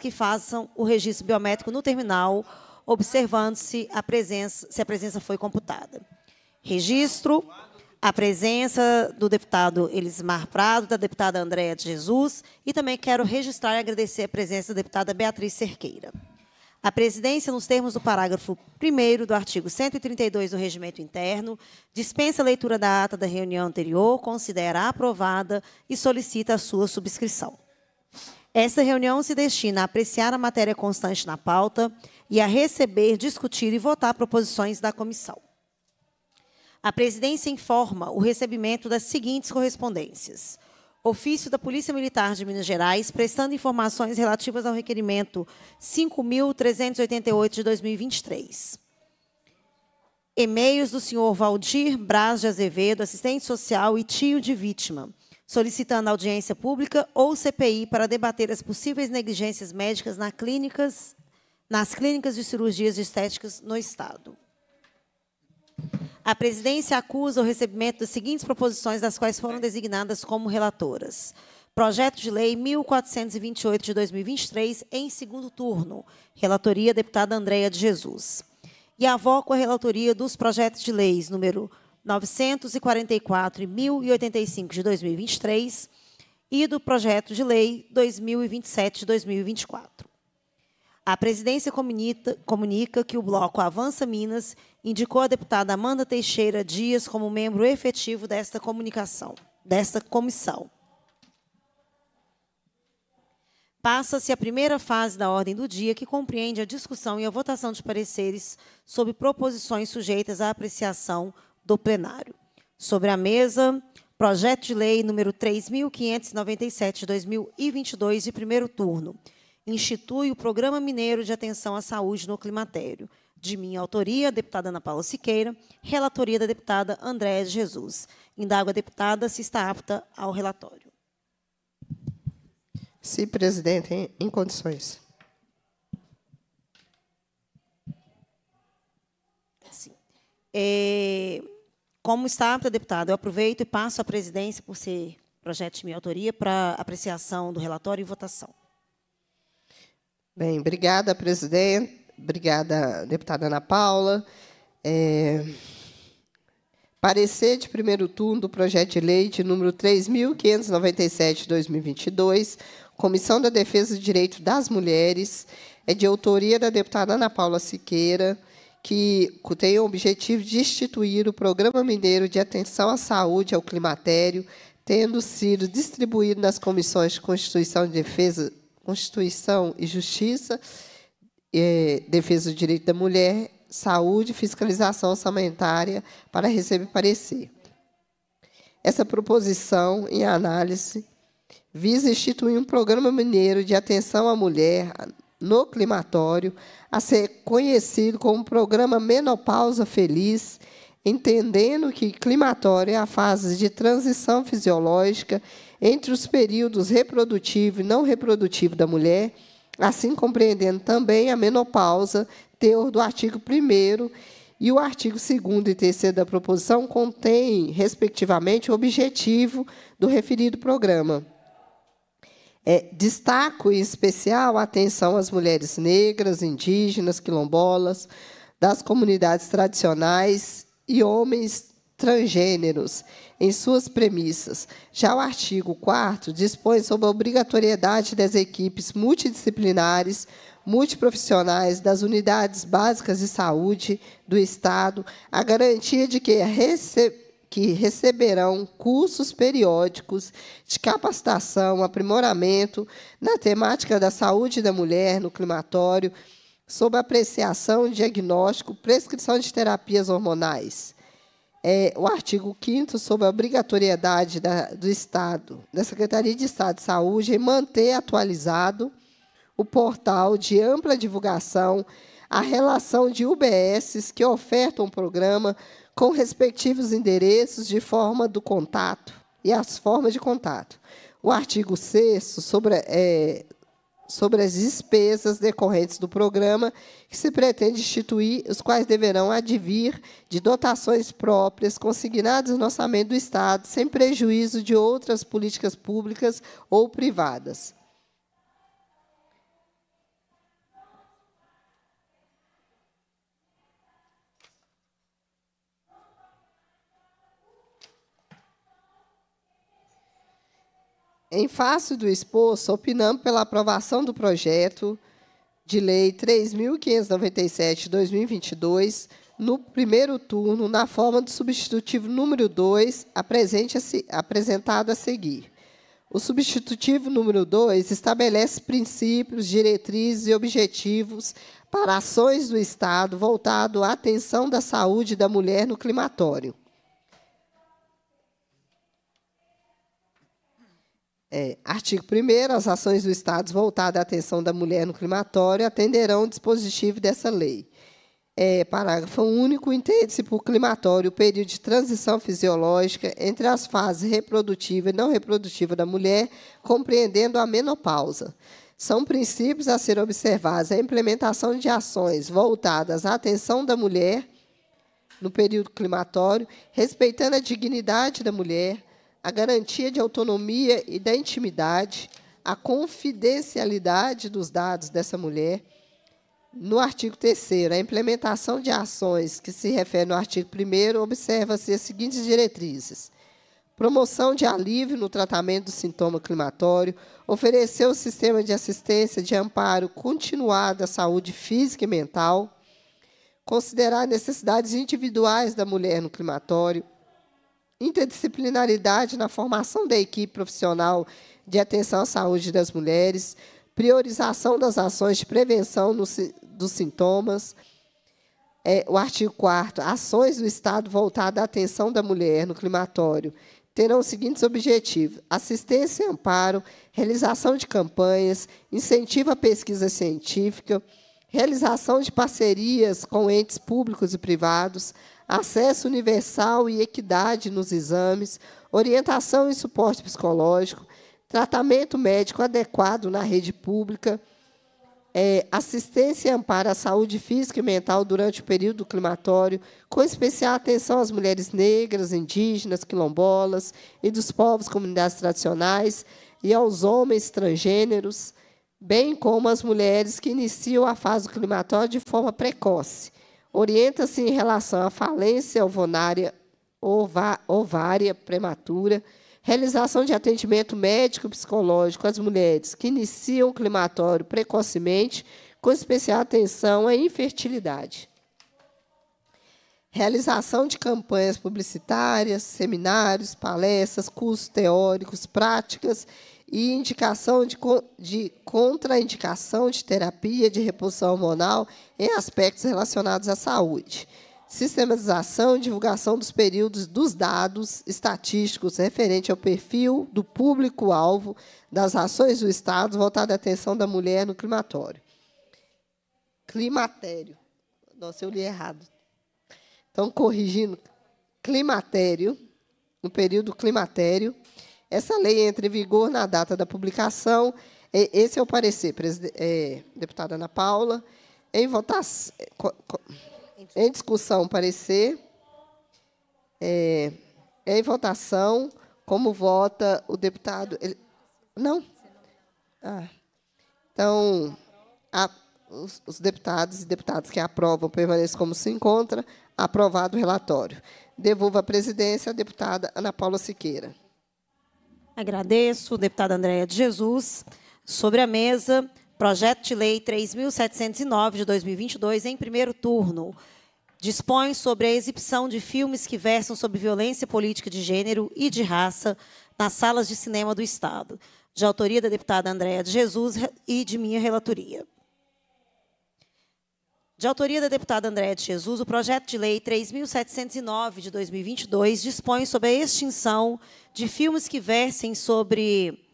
que façam o registro biométrico no terminal, observando-se a presença, se a presença foi computada. Registro, a presença do deputado Elismar Prado, da deputada Andréa de Jesus, e também quero registrar e agradecer a presença da deputada Beatriz Cerqueira. A presidência, nos termos do parágrafo 1 do artigo 132 do Regimento Interno, dispensa a leitura da ata da reunião anterior, considera aprovada e solicita a sua subscrição. Essa reunião se destina a apreciar a matéria constante na pauta e a receber, discutir e votar proposições da comissão. A presidência informa o recebimento das seguintes correspondências. Ofício da Polícia Militar de Minas Gerais, prestando informações relativas ao requerimento 5.388 de 2023. E-mails do senhor Valdir Braz de Azevedo, assistente social e tio de vítima solicitando audiência pública ou CPI para debater as possíveis negligências médicas nas clínicas, nas clínicas de cirurgias estéticas no Estado. A presidência acusa o recebimento das seguintes proposições, das quais foram designadas como relatoras. Projeto de Lei 1428 de 2023, em segundo turno. Relatoria, deputada Andréia de Jesus. E avoco a relatoria dos projetos de leis número 1428 944 e 1085 de 2023 e do projeto de lei 2027 de 2024. A presidência comunica, comunica que o bloco Avança Minas indicou a deputada Amanda Teixeira Dias como membro efetivo desta comunicação, desta comissão. Passa-se a primeira fase da ordem do dia, que compreende a discussão e a votação de pareceres sobre proposições sujeitas à apreciação do plenário. Sobre a mesa, projeto de lei número 3.597 de 2022, de primeiro turno. Institui o Programa Mineiro de Atenção à Saúde no Climatério. De minha autoria, deputada Ana Paula Siqueira, relatoria da deputada Andréa de Jesus. Indago a deputada se está apta ao relatório. Sim, presidente, em, em condições. Sim. É... Como está, deputado, eu aproveito e passo a presidência, por ser projeto de minha autoria, para apreciação do relatório e votação. Bem, obrigada, presidente. Obrigada, deputada Ana Paula. É... Parecer de primeiro turno do projeto de lei de número 3.597-2022, Comissão da Defesa do Direito das Mulheres, é de autoria da deputada Ana Paula Siqueira, que tem o objetivo de instituir o Programa Mineiro de Atenção à Saúde ao Climatério, tendo sido distribuído nas comissões de Constituição e Defesa, Constituição e Justiça, eh, Defesa do Direito da Mulher, Saúde e Fiscalização Orçamentária, para receber parecer. Essa proposição, em análise, visa instituir um Programa Mineiro de Atenção à Mulher no climatório, a ser conhecido como Programa Menopausa Feliz, entendendo que climatório é a fase de transição fisiológica entre os períodos reprodutivo e não reprodutivo da mulher, assim compreendendo também a menopausa, teor do artigo 1 e o artigo 2 e 3 da proposição contém, respectivamente, o objetivo do referido programa. É, destaco em especial a atenção às mulheres negras, indígenas, quilombolas, das comunidades tradicionais e homens transgêneros em suas premissas. Já o artigo 4 dispõe sobre a obrigatoriedade das equipes multidisciplinares, multiprofissionais das unidades básicas de saúde do Estado, a garantia de que a recepção que receberão cursos periódicos de capacitação, aprimoramento na temática da saúde da mulher no climatório, sob apreciação, diagnóstico, prescrição de terapias hormonais. É, o artigo 5 sobre a obrigatoriedade da, do Estado, da Secretaria de Estado de Saúde, em manter atualizado o portal de ampla divulgação, a relação de UBSs que ofertam o programa com respectivos endereços de forma do contato e as formas de contato. O artigo 6 sobre, é, sobre as despesas decorrentes do programa que se pretende instituir, os quais deverão advir de dotações próprias consignadas no orçamento do Estado, sem prejuízo de outras políticas públicas ou privadas. Em face do exposto, opinamos pela aprovação do projeto de lei 3.597/2022 no primeiro turno, na forma do substitutivo número 2, apresentado a seguir. O substitutivo número 2 estabelece princípios, diretrizes e objetivos para ações do Estado voltado à atenção da saúde da mulher no climatório. É, artigo 1 as ações do Estado voltadas à atenção da mulher no climatório atenderão o dispositivo dessa lei. É, parágrafo único, entende-se por climatório o período de transição fisiológica entre as fases reprodutiva e não reprodutiva da mulher, compreendendo a menopausa. São princípios a ser observados a implementação de ações voltadas à atenção da mulher no período climatório, respeitando a dignidade da mulher, a garantia de autonomia e da intimidade, a confidencialidade dos dados dessa mulher. No artigo 3, a implementação de ações que se refere no artigo 1, observa-se as seguintes diretrizes: promoção de alívio no tratamento do sintoma climatório, oferecer o sistema de assistência de amparo continuado à saúde física e mental, considerar necessidades individuais da mulher no climatório, interdisciplinaridade na formação da equipe profissional de atenção à saúde das mulheres, priorização das ações de prevenção no, dos sintomas. É, o artigo 4 ações do Estado voltadas à atenção da mulher no climatório terão os seguintes objetivos: assistência e amparo, realização de campanhas, incentivo à pesquisa científica, realização de parcerias com entes públicos e privados, acesso universal e equidade nos exames, orientação e suporte psicológico, tratamento médico adequado na rede pública, é, assistência e amparo à saúde física e mental durante o período climatório, com especial atenção às mulheres negras, indígenas, quilombolas e dos povos comunidades tradicionais e aos homens transgêneros, bem como às mulheres que iniciam a fase climatória de forma precoce Orienta-se em relação à falência ovonária, ovária prematura, realização de atendimento médico psicológico às mulheres que iniciam o climatório precocemente, com especial atenção à infertilidade. Realização de campanhas publicitárias, seminários, palestras, cursos teóricos, práticas e indicação de, de contraindicação de terapia de repulsão hormonal em aspectos relacionados à saúde. Sistematização e divulgação dos períodos dos dados estatísticos referente ao perfil do público-alvo das ações do Estado voltada à atenção da mulher no climatório. Climatério. Nossa, eu li errado. Então, corrigindo. Climatério, no período climatério, essa lei entra em vigor na data da publicação. Esse é o parecer, é, deputada Ana Paula. Em votação. Em discussão, parecer. É, em votação, como vota o deputado. Ele, não? Ah. Então, a, os, os deputados e deputadas que aprovam permaneçam como se encontra. Aprovado o relatório. Devolvo a presidência à deputada Ana Paula Siqueira. Agradeço, deputada Andréia de Jesus. Sobre a mesa, projeto de lei 3.709 de 2022, em primeiro turno. Dispõe sobre a exibição de filmes que versam sobre violência política de gênero e de raça nas salas de cinema do Estado. De autoria da deputada Andréia de Jesus e de minha relatoria. De autoria da deputada Andréa de Jesus, o projeto de lei 3.709 de 2022 dispõe sobre a extinção de filmes que versem sobre.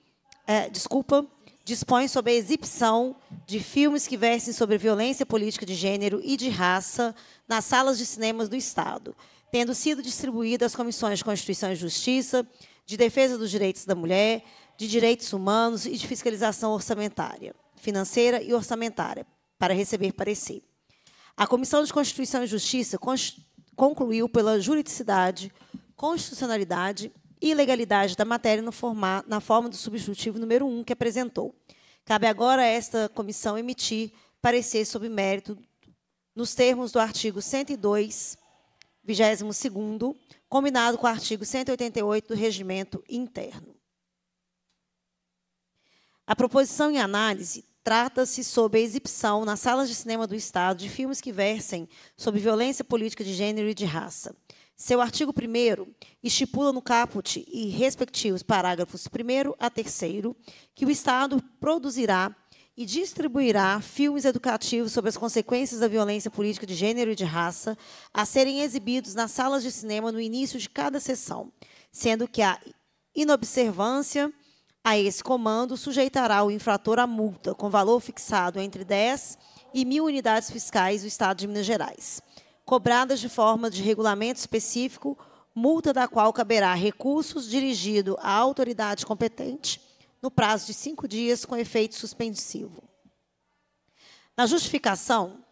É, desculpa. Dispõe sobre a exibição de filmes que versem sobre violência política de gênero e de raça nas salas de cinemas do Estado, tendo sido distribuída às comissões de Constituição e Justiça, de Defesa dos Direitos da Mulher, de Direitos Humanos e de Fiscalização Orçamentária, Financeira e Orçamentária, para receber parecer. A Comissão de Constituição e Justiça concluiu pela juridicidade, constitucionalidade e legalidade da matéria formar, na forma do substitutivo número 1 que apresentou. Cabe agora a esta comissão emitir parecer sobre mérito nos termos do artigo 102, 22 combinado com o artigo 188 do Regimento Interno. A proposição em análise Trata-se sobre a exibição nas salas de cinema do Estado de filmes que versem sobre violência política de gênero e de raça. Seu artigo 1 estipula no caput e respectivos parágrafos 1 a 3 que o Estado produzirá e distribuirá filmes educativos sobre as consequências da violência política de gênero e de raça a serem exibidos nas salas de cinema no início de cada sessão, sendo que a inobservância a esse comando sujeitará o infrator a multa com valor fixado entre 10 e mil unidades fiscais do Estado de Minas Gerais, cobradas de forma de regulamento específico, multa da qual caberá recursos dirigido à autoridade competente no prazo de cinco dias com efeito suspensivo. Na justificação,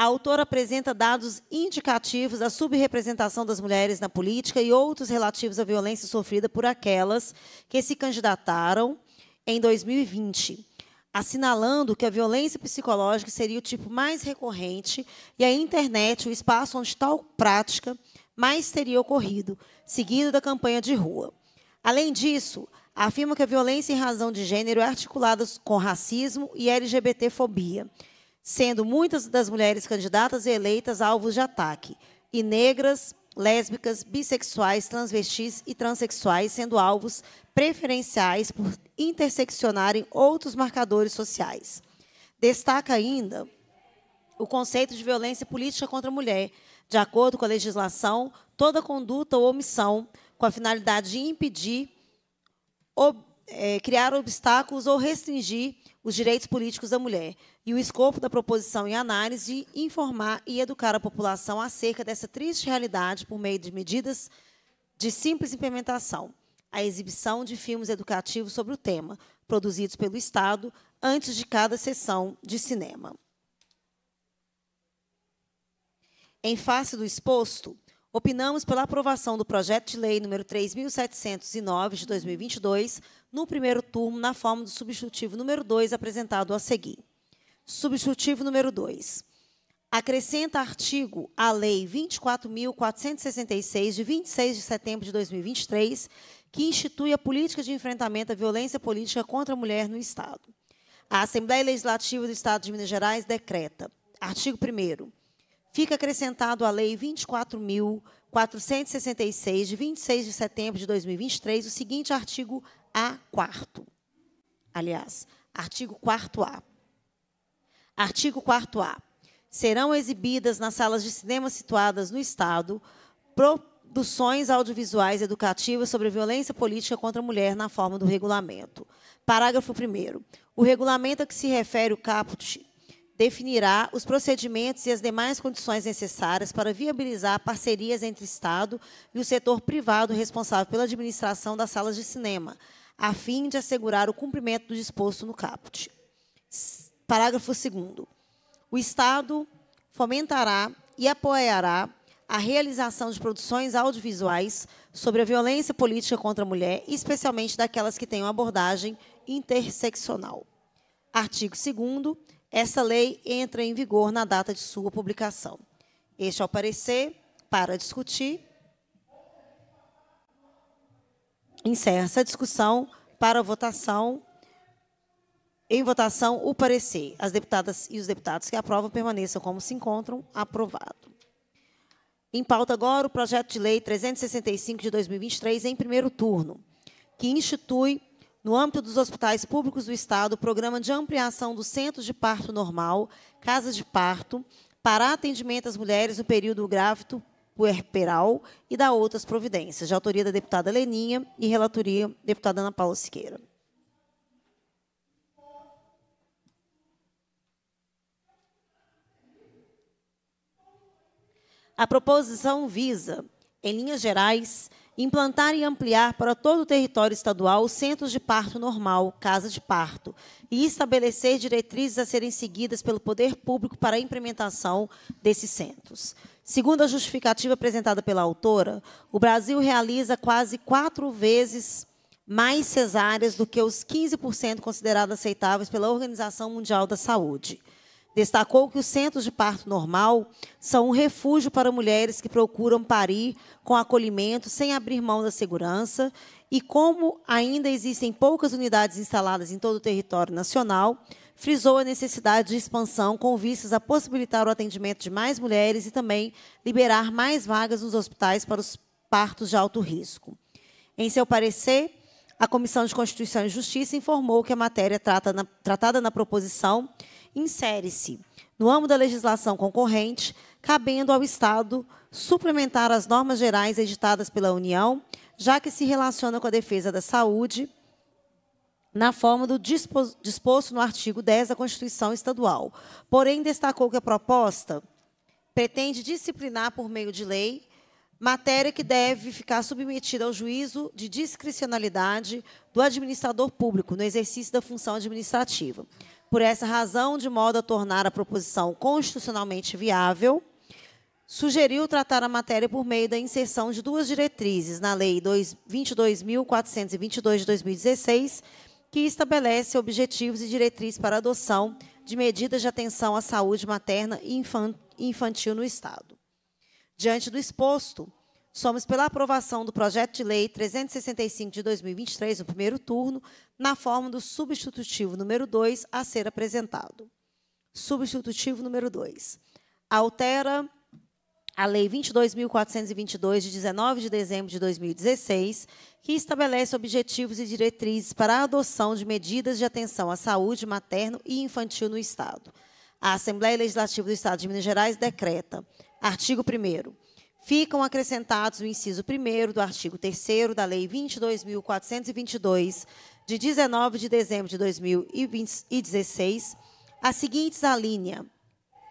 a autora apresenta dados indicativos da subrepresentação das mulheres na política e outros relativos à violência sofrida por aquelas que se candidataram em 2020, assinalando que a violência psicológica seria o tipo mais recorrente e a internet o espaço onde tal prática mais teria ocorrido, seguido da campanha de rua. Além disso, afirma que a violência em razão de gênero é articulada com racismo e LGBTfobia. fobia sendo muitas das mulheres candidatas e eleitas alvos de ataque, e negras, lésbicas, bissexuais, transvestis e transexuais sendo alvos preferenciais por interseccionarem outros marcadores sociais. Destaca ainda o conceito de violência política contra a mulher, de acordo com a legislação, toda conduta ou omissão com a finalidade de impedir, ob, é, criar obstáculos ou restringir os direitos políticos da mulher, e o escopo da proposição e análise de informar e educar a população acerca dessa triste realidade por meio de medidas de simples implementação. A exibição de filmes educativos sobre o tema, produzidos pelo Estado antes de cada sessão de cinema. Em face do exposto, opinamos pela aprovação do projeto de lei número 3709 de 2022, no primeiro turno, na forma do substitutivo número 2 apresentado a seguir. Substitutivo número 2. Acrescenta artigo à Lei 24.466, de 26 de setembro de 2023, que institui a política de enfrentamento à violência política contra a mulher no Estado. A Assembleia Legislativa do Estado de Minas Gerais decreta. Artigo 1. Fica acrescentado à Lei 24.466, de 26 de setembro de 2023, o seguinte artigo A4. Aliás, artigo 4A. Artigo 4A. Serão exibidas nas salas de cinema situadas no Estado produções audiovisuais educativas sobre violência política contra a mulher na forma do regulamento. Parágrafo 1. O regulamento a que se refere o caput definirá os procedimentos e as demais condições necessárias para viabilizar parcerias entre Estado e o setor privado responsável pela administração das salas de cinema, a fim de assegurar o cumprimento do disposto no caput. Parágrafo 2. O Estado fomentará e apoiará a realização de produções audiovisuais sobre a violência política contra a mulher, especialmente daquelas que tenham abordagem interseccional. Artigo 2. Essa lei entra em vigor na data de sua publicação. Este é o parecer para discutir. Encerra essa discussão para a votação. Em votação, o parecer. As deputadas e os deputados que aprovam permaneçam como se encontram. Aprovado. Em pauta agora o projeto de lei 365 de 2023, em primeiro turno, que institui, no âmbito dos hospitais públicos do Estado, o programa de ampliação dos centros de parto normal, casas de parto, para atendimento às mulheres no período grávido puerperal e da outras providências, de autoria da deputada Leninha e relatoria deputada Ana Paula Siqueira. A proposição visa, em linhas gerais, implantar e ampliar para todo o território estadual centros de parto normal, casa de parto, e estabelecer diretrizes a serem seguidas pelo poder público para a implementação desses centros. Segundo a justificativa apresentada pela autora, o Brasil realiza quase quatro vezes mais cesáreas do que os 15% considerados aceitáveis pela Organização Mundial da Saúde. Destacou que os centros de parto normal são um refúgio para mulheres que procuram parir com acolhimento sem abrir mão da segurança e como ainda existem poucas unidades instaladas em todo o território nacional, frisou a necessidade de expansão com vistas a possibilitar o atendimento de mais mulheres e também liberar mais vagas nos hospitais para os partos de alto risco. Em seu parecer, a Comissão de Constituição e Justiça informou que a matéria trata na, tratada na proposição insere-se no âmbito da legislação concorrente, cabendo ao Estado suplementar as normas gerais editadas pela União, já que se relaciona com a defesa da saúde, na forma do disposto no artigo 10 da Constituição Estadual. Porém, destacou que a proposta pretende disciplinar por meio de lei matéria que deve ficar submetida ao juízo de discricionalidade do administrador público no exercício da função administrativa por essa razão, de modo a tornar a proposição constitucionalmente viável, sugeriu tratar a matéria por meio da inserção de duas diretrizes na Lei 22.422 de 2016, que estabelece objetivos e diretrizes para a adoção de medidas de atenção à saúde materna e infantil no Estado. Diante do exposto, somos pela aprovação do projeto de lei 365 de 2023, no primeiro turno, na forma do substitutivo número 2 a ser apresentado. Substitutivo número 2. Altera a Lei 22.422, de 19 de dezembro de 2016, que estabelece objetivos e diretrizes para a adoção de medidas de atenção à saúde materno e infantil no Estado. A Assembleia Legislativa do Estado de Minas Gerais decreta, artigo 1 ficam acrescentados o inciso 1 do artigo 3 da Lei 22.422, de 19 de dezembro de 2016, as seguintes alínea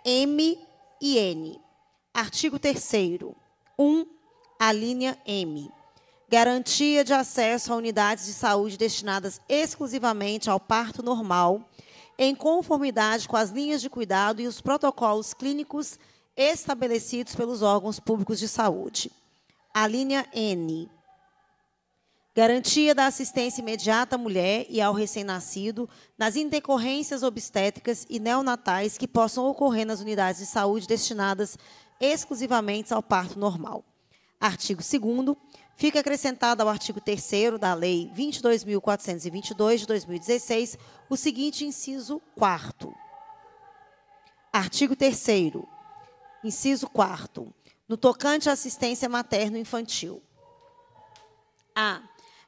M e N. Artigo 3 1. Alínea M. Garantia de acesso a unidades de saúde destinadas exclusivamente ao parto normal, em conformidade com as linhas de cuidado e os protocolos clínicos estabelecidos pelos órgãos públicos de saúde. A linha N. Garantia da assistência imediata à mulher e ao recém-nascido nas intercorrências obstétricas e neonatais que possam ocorrer nas unidades de saúde destinadas exclusivamente ao parto normal. Artigo 2 fica acrescentado ao artigo 3 da Lei 22.422 de 2016 o seguinte inciso 4 Artigo 3 Inciso 4. No tocante à assistência materno-infantil. A.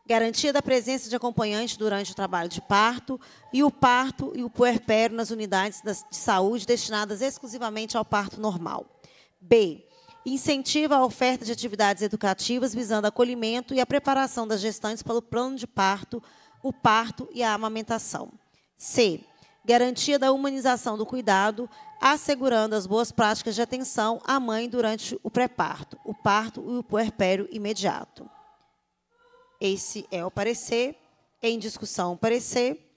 Garantia da presença de acompanhante durante o trabalho de parto e o parto e o puerpério nas unidades de saúde destinadas exclusivamente ao parto normal. B incentiva a oferta de atividades educativas visando acolhimento e a preparação das gestantes para o plano de parto, o parto e a amamentação. C garantia da humanização do cuidado, assegurando as boas práticas de atenção à mãe durante o pré-parto, o parto e o puerpério imediato. Esse é o parecer. Em discussão, o parecer.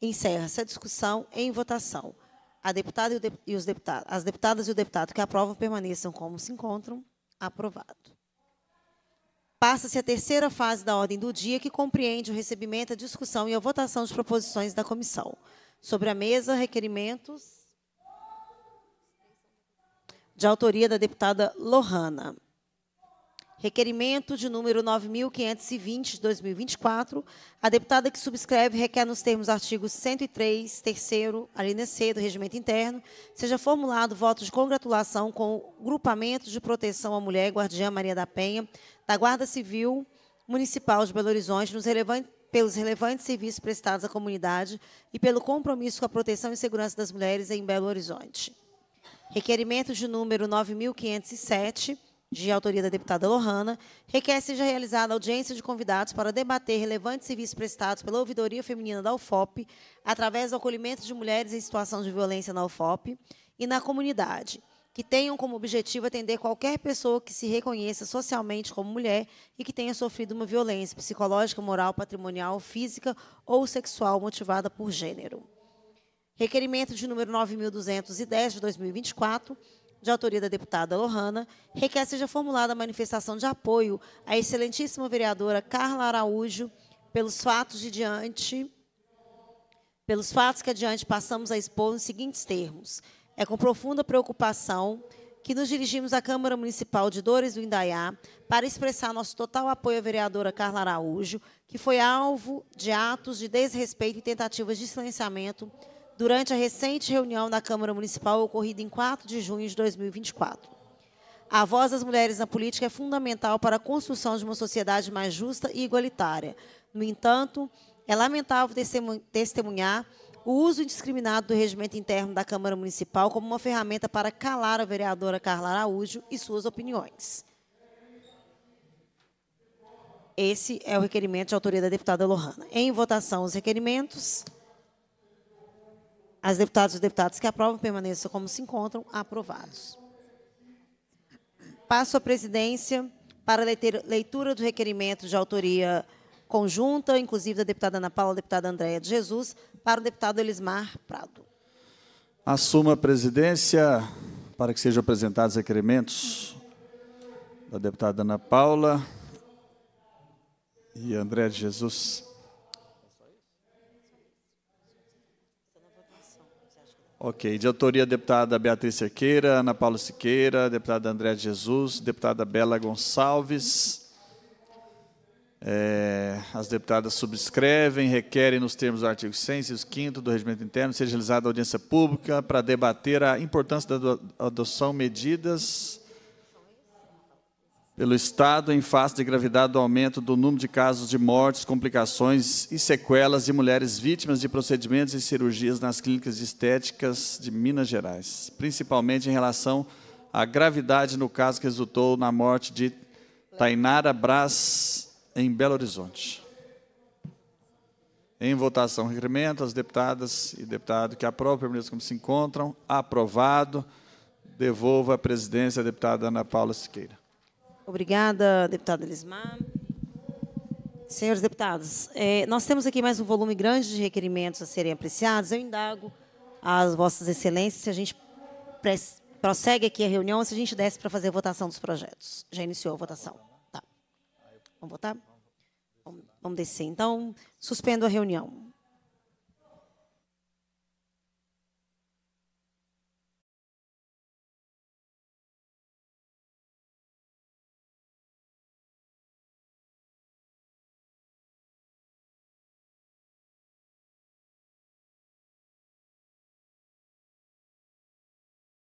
Encerra-se a discussão em votação. A deputada e, de, e os deputados, as deputadas e o deputado que aprovam permaneçam como se encontram. Aprovado. Passa-se a terceira fase da ordem do dia, que compreende o recebimento, a discussão e a votação de proposições da comissão. Sobre a mesa, requerimentos de autoria da deputada Lohana. Requerimento de número 9.520, de 2024. A deputada que subscreve requer, nos termos do artigo 103, terceiro, alínea C do Regimento Interno, seja formulado voto de congratulação com o Grupamento de Proteção à Mulher Guardiã Maria da Penha, da Guarda Civil Municipal de Belo Horizonte, nos relevantes pelos relevantes serviços prestados à comunidade e pelo compromisso com a proteção e segurança das mulheres em Belo Horizonte. Requerimento de número 9507, de autoria da deputada Lohana, requer seja realizada audiência de convidados para debater relevantes serviços prestados pela ouvidoria feminina da UFOP, através do acolhimento de mulheres em situação de violência na UFOP e na comunidade que tenham como objetivo atender qualquer pessoa que se reconheça socialmente como mulher e que tenha sofrido uma violência psicológica, moral, patrimonial, física ou sexual motivada por gênero. Requerimento de número 9210 de 2024, de autoria da deputada Lohana, requer seja formulada a manifestação de apoio à excelentíssima vereadora Carla Araújo pelos fatos de diante pelos fatos que adiante passamos a expor nos seguintes termos. É com profunda preocupação que nos dirigimos à Câmara Municipal de Dores do Indaiá para expressar nosso total apoio à vereadora Carla Araújo, que foi alvo de atos de desrespeito e tentativas de silenciamento durante a recente reunião da Câmara Municipal ocorrida em 4 de junho de 2024. A voz das mulheres na política é fundamental para a construção de uma sociedade mais justa e igualitária. No entanto, é lamentável testemunhar o uso indiscriminado do regimento interno da Câmara Municipal como uma ferramenta para calar a vereadora Carla Araújo e suas opiniões. Esse é o requerimento de autoria da deputada Lohana. Em votação, os requerimentos. As deputadas e os deputados que aprovam permaneçam como se encontram, aprovados. Passo a presidência para leitura do requerimento de autoria conjunta, inclusive da deputada Ana Paula, da deputada Andréia de Jesus, para o deputado Elismar Prado. Assuma a presidência para que sejam apresentados requerimentos da deputada Ana Paula e André de Jesus. Ok, de autoria, deputada Beatriz Siqueira, Ana Paula Siqueira, deputada André de Jesus, deputada Bela Gonçalves. É, as deputadas subscrevem, requerem, nos termos do artigo 100, 5 do Regimento Interno, seja realizada audiência pública para debater a importância da adoção medidas pelo Estado em face de gravidade do aumento do número de casos de mortes, complicações e sequelas de mulheres vítimas de procedimentos e cirurgias nas clínicas estéticas de Minas Gerais, principalmente em relação à gravidade no caso que resultou na morte de Tainara Braz, em Belo Horizonte. Em votação, requerimento, as deputadas e deputado que aprovam permaneçam como se encontram. Aprovado. Devolvo a presidência à deputada Ana Paula Siqueira. Obrigada, deputada Lismar. Senhores deputados, é, nós temos aqui mais um volume grande de requerimentos a serem apreciados. Eu indago às vossas excelências se a gente prossegue aqui a reunião ou se a gente desce para fazer a votação dos projetos. Já iniciou a votação. Tá. Vamos votar? Vamos descer. Então, suspendo a reunião.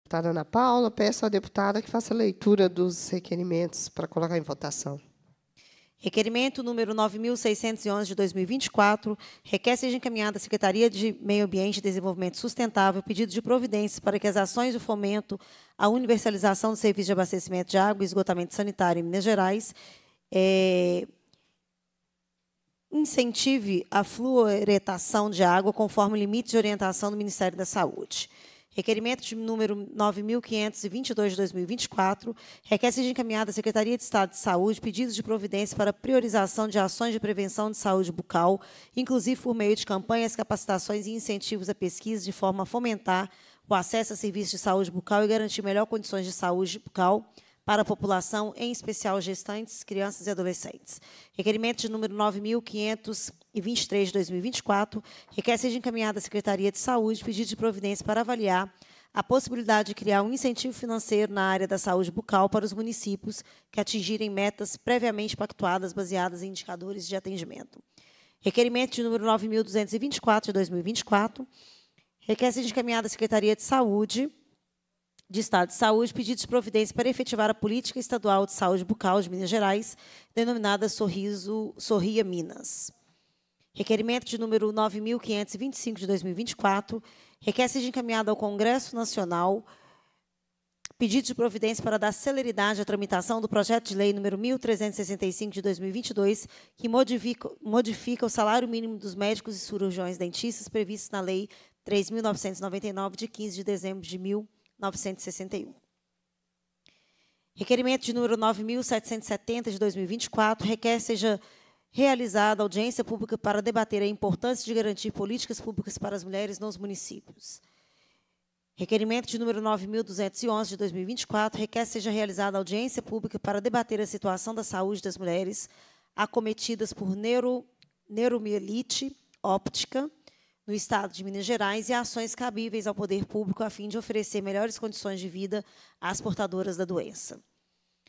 Deputada Ana Paula, peço à deputada que faça a leitura dos requerimentos para colocar em votação. Requerimento número 9.611 de 2024 requer seja encaminhada à Secretaria de Meio Ambiente e Desenvolvimento Sustentável pedido de providências para que as ações de fomento à universalização do serviço de abastecimento de água e esgotamento sanitário em Minas Gerais é, incentive a fluoretação de água conforme o limite de orientação do Ministério da Saúde. Requerimento de número 9.522 de 2024 requer seja encaminhada à Secretaria de Estado de Saúde pedidos de providência para priorização de ações de prevenção de saúde bucal, inclusive por meio de campanhas, capacitações e incentivos à pesquisa, de forma a fomentar o acesso a serviços de saúde bucal e garantir melhor condições de saúde bucal para a população, em especial gestantes, crianças e adolescentes. Requerimento de número 9.523 de 2024 requer seja encaminhada à Secretaria de Saúde pedido de providência para avaliar a possibilidade de criar um incentivo financeiro na área da saúde bucal para os municípios que atingirem metas previamente pactuadas baseadas em indicadores de atendimento. Requerimento de número 9.224 de 2024 requer seja encaminhada à Secretaria de Saúde de Estado de Saúde pedidos de providência para efetivar a política estadual de saúde bucal de Minas Gerais, denominada Sorriso Sorria Minas. Requerimento de número 9525 de 2024 requer seja encaminhado ao Congresso Nacional pedido de providência para dar celeridade à tramitação do projeto de lei número 1365 de 2022, que modifica, modifica o salário mínimo dos médicos e cirurgiões dentistas previsto na lei 3999 de 15 de dezembro de 2000 961. Requerimento de número 9.770 de 2024 requer seja realizada audiência pública para debater a importância de garantir políticas públicas para as mulheres nos municípios. Requerimento de número 9.211 de 2024 requer seja realizada audiência pública para debater a situação da saúde das mulheres acometidas por neuro, neuromielite óptica no Estado de Minas Gerais e ações cabíveis ao poder público a fim de oferecer melhores condições de vida às portadoras da doença.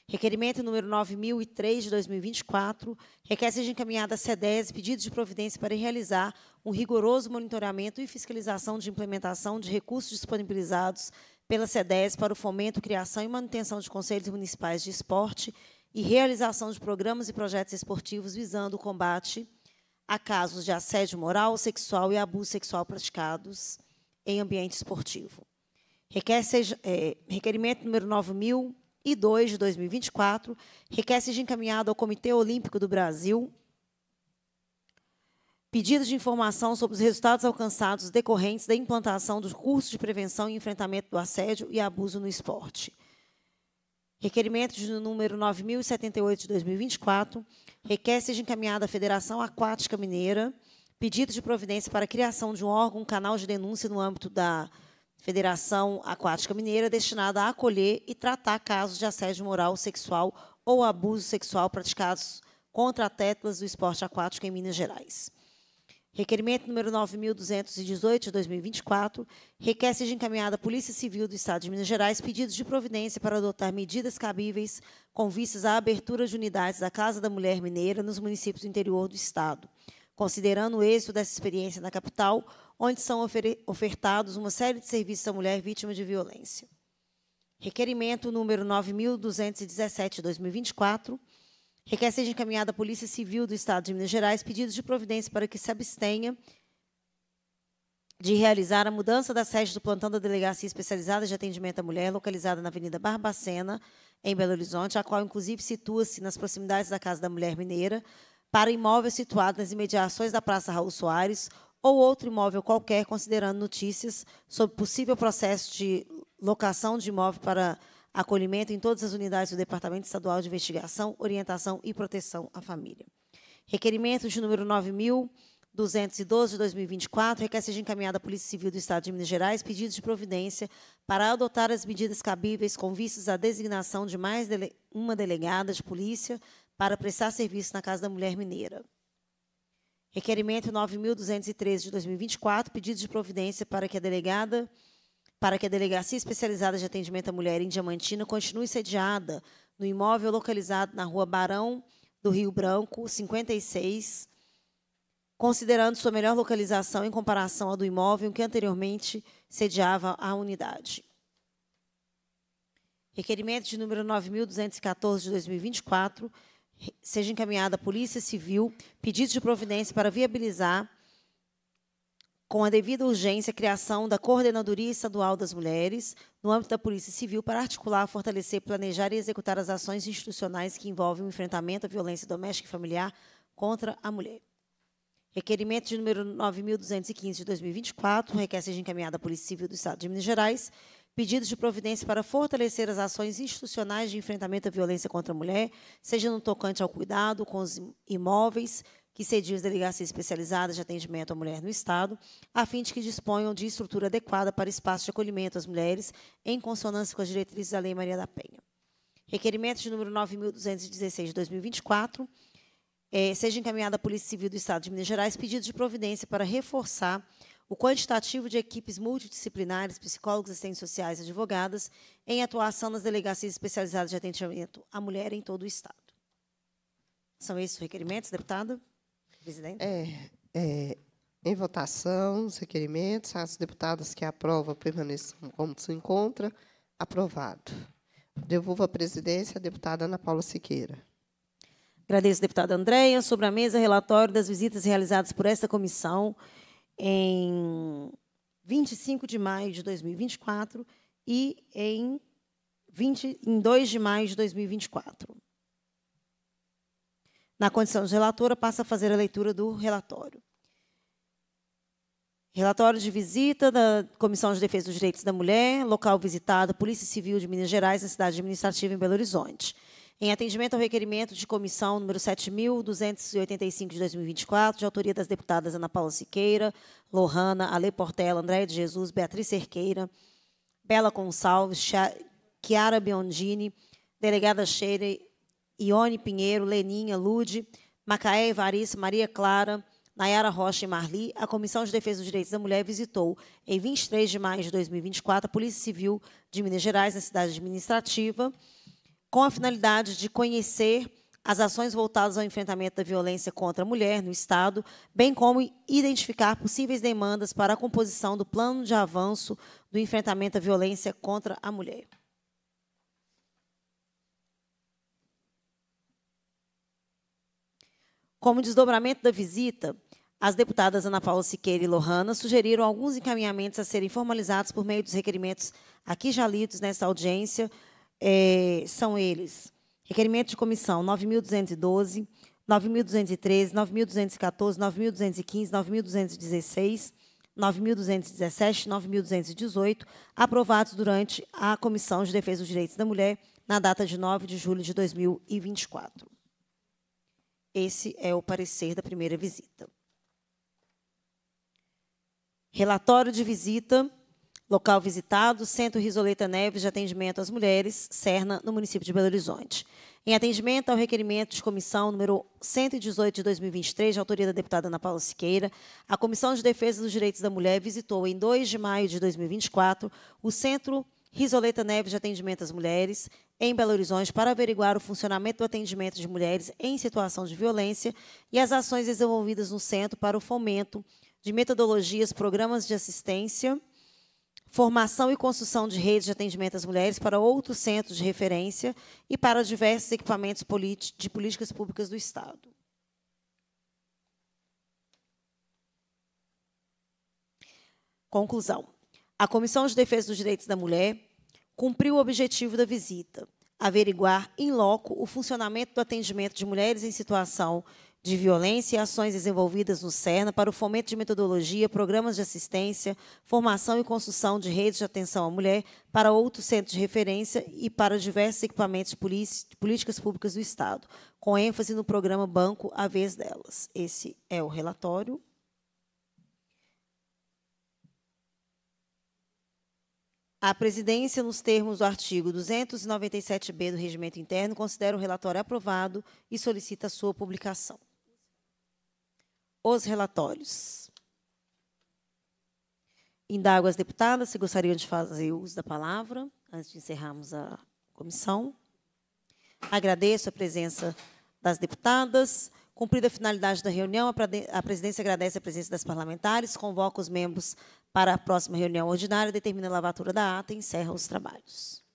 Requerimento número 9003 de 2024 requer seja encaminhada à SEDES pedidos de providência para realizar um rigoroso monitoramento e fiscalização de implementação de recursos disponibilizados pela SEDES para o fomento, criação e manutenção de conselhos municipais de esporte e realização de programas e projetos esportivos visando o combate a casos de assédio moral, sexual e abuso sexual praticados em ambiente esportivo. Requer seja, é, requerimento número 9002 de 2024 requer seja encaminhado ao Comitê Olímpico do Brasil pedidos de informação sobre os resultados alcançados decorrentes da implantação dos cursos de prevenção e enfrentamento do assédio e abuso no esporte. Requerimento de número 9078 de 2024 requer seja encaminhada à Federação Aquática Mineira pedido de providência para a criação de um órgão, um canal de denúncia no âmbito da Federação Aquática Mineira destinada a acolher e tratar casos de assédio moral, sexual ou abuso sexual praticados contra atletas do esporte aquático em Minas Gerais. Requerimento número 9.218, de 2024, requer seja encaminhada à Polícia Civil do Estado de Minas Gerais pedidos de providência para adotar medidas cabíveis com vistas à abertura de unidades da Casa da Mulher Mineira nos municípios do interior do Estado, considerando o êxito dessa experiência na capital, onde são ofertados uma série de serviços à mulher vítima de violência. Requerimento número 9.217, de 2024, Requer seja encaminhada à Polícia Civil do Estado de Minas Gerais pedidos de providência para que se abstenha de realizar a mudança da sede do plantão da Delegacia Especializada de Atendimento à Mulher, localizada na Avenida Barbacena, em Belo Horizonte, a qual, inclusive, situa-se nas proximidades da Casa da Mulher Mineira, para imóvel situado nas imediações da Praça Raul Soares ou outro imóvel qualquer, considerando notícias sobre possível processo de locação de imóvel para acolhimento em todas as unidades do Departamento Estadual de Investigação, Orientação e Proteção à Família. Requerimento de número 9.212 de 2024 requer seja encaminhada à Polícia Civil do Estado de Minas Gerais pedidos de providência para adotar as medidas cabíveis com vistas à designação de mais dele uma delegada de polícia para prestar serviço na Casa da Mulher Mineira. Requerimento 9.213 de 2024, pedidos de providência para que a delegada para que a Delegacia Especializada de Atendimento à Mulher em Diamantina continue sediada no imóvel localizado na Rua Barão do Rio Branco, 56, considerando sua melhor localização em comparação à do imóvel que anteriormente sediava a unidade. Requerimento de número 9.214 de 2024, seja encaminhada à Polícia Civil pedido de providência para viabilizar com a devida urgência, a criação da Coordenadoria Estadual das Mulheres no âmbito da Polícia Civil para articular, fortalecer, planejar e executar as ações institucionais que envolvem o enfrentamento à violência doméstica e familiar contra a mulher. Requerimento de número 9.215 de 2024, requer seja encaminhada à Polícia Civil do Estado de Minas Gerais, pedidos de providência para fortalecer as ações institucionais de enfrentamento à violência contra a mulher, seja no tocante ao cuidado com os imóveis, que sediam as delegacias especializadas de atendimento à mulher no Estado, a fim de que disponham de estrutura adequada para espaço de acolhimento às mulheres, em consonância com as diretrizes da Lei Maria da Penha. Requerimento de número 9.216 de 2024, é, seja encaminhada à Polícia Civil do Estado de Minas Gerais pedido de providência para reforçar o quantitativo de equipes multidisciplinares, psicólogos, assistentes sociais e advogadas em atuação nas delegacias especializadas de atendimento à mulher em todo o Estado. São esses os requerimentos, deputada? Presidente. É, é, em votação, os requerimentos, as deputadas que aprovam permaneçam como se encontra. Aprovado. Devolvo a presidência à deputada Ana Paula Siqueira. Agradeço, deputada Andréia. Sobre a mesa, relatório das visitas realizadas por esta comissão em 25 de maio de 2024 e em, 20, em 2 de maio de 2024. Na condição de relatora, passa a fazer a leitura do relatório. Relatório de visita da Comissão de Defesa dos Direitos da Mulher, local visitado, Polícia Civil de Minas Gerais, na cidade administrativa em Belo Horizonte. Em atendimento ao requerimento de comissão número 7.285 de 2024, de autoria das deputadas Ana Paula Siqueira, Lohana, Ale Portela, Andréia de Jesus, Beatriz Cerqueira, Bela Gonçalves, Chiara Biondini, delegada Sheire Ione Pinheiro, Leninha, Lude, Macaé Evaristo, Maria Clara, Nayara Rocha e Marli, a Comissão de Defesa dos Direitos da Mulher visitou, em 23 de maio de 2024, a Polícia Civil de Minas Gerais, na cidade administrativa, com a finalidade de conhecer as ações voltadas ao enfrentamento da violência contra a mulher no Estado, bem como identificar possíveis demandas para a composição do plano de avanço do enfrentamento à violência contra a mulher. Como desdobramento da visita, as deputadas Ana Paula Siqueira e Lohana sugeriram alguns encaminhamentos a serem formalizados por meio dos requerimentos aqui já lidos nesta audiência. É, são eles: requerimento de comissão 9.212, 9.213, 9.214, 9.215, 9.216. 9.217 e 9.218, aprovados durante a Comissão de Defesa dos Direitos da Mulher, na data de 9 de julho de 2024. Esse é o parecer da primeira visita. Relatório de visita, local visitado, Centro Risoleta Neves de Atendimento às Mulheres, Serna, no município de Belo Horizonte. Em atendimento ao requerimento de comissão número 118 de 2023, de autoria da deputada Ana Paula Siqueira, a Comissão de Defesa dos Direitos da Mulher visitou, em 2 de maio de 2024, o Centro Risoleta Neves de Atendimento às Mulheres, em Belo Horizonte para averiguar o funcionamento do atendimento de mulheres em situação de violência e as ações desenvolvidas no centro para o fomento de metodologias, programas de assistência, formação e construção de redes de atendimento às mulheres para outros centros de referência e para diversos equipamentos de políticas públicas do Estado. Conclusão. A Comissão de Defesa dos Direitos da Mulher cumpriu o objetivo da visita: averiguar em loco o funcionamento do atendimento de mulheres em situação de violência e ações desenvolvidas no CERNA para o fomento de metodologia, programas de assistência, formação e construção de redes de atenção à mulher para outros centros de referência e para diversos equipamentos de políticas públicas do Estado, com ênfase no programa Banco A Vez Delas. Esse é o relatório. A presidência, nos termos do artigo 297-B do Regimento Interno, considera o relatório aprovado e solicita sua publicação. Os relatórios. Indago as deputadas se gostariam de fazer uso da palavra, antes de encerrarmos a comissão. Agradeço a presença das deputadas. Cumprida a finalidade da reunião, a presidência agradece a presença das parlamentares, convoca os membros para a próxima reunião ordinária, determina a lavatura da ata e encerra os trabalhos.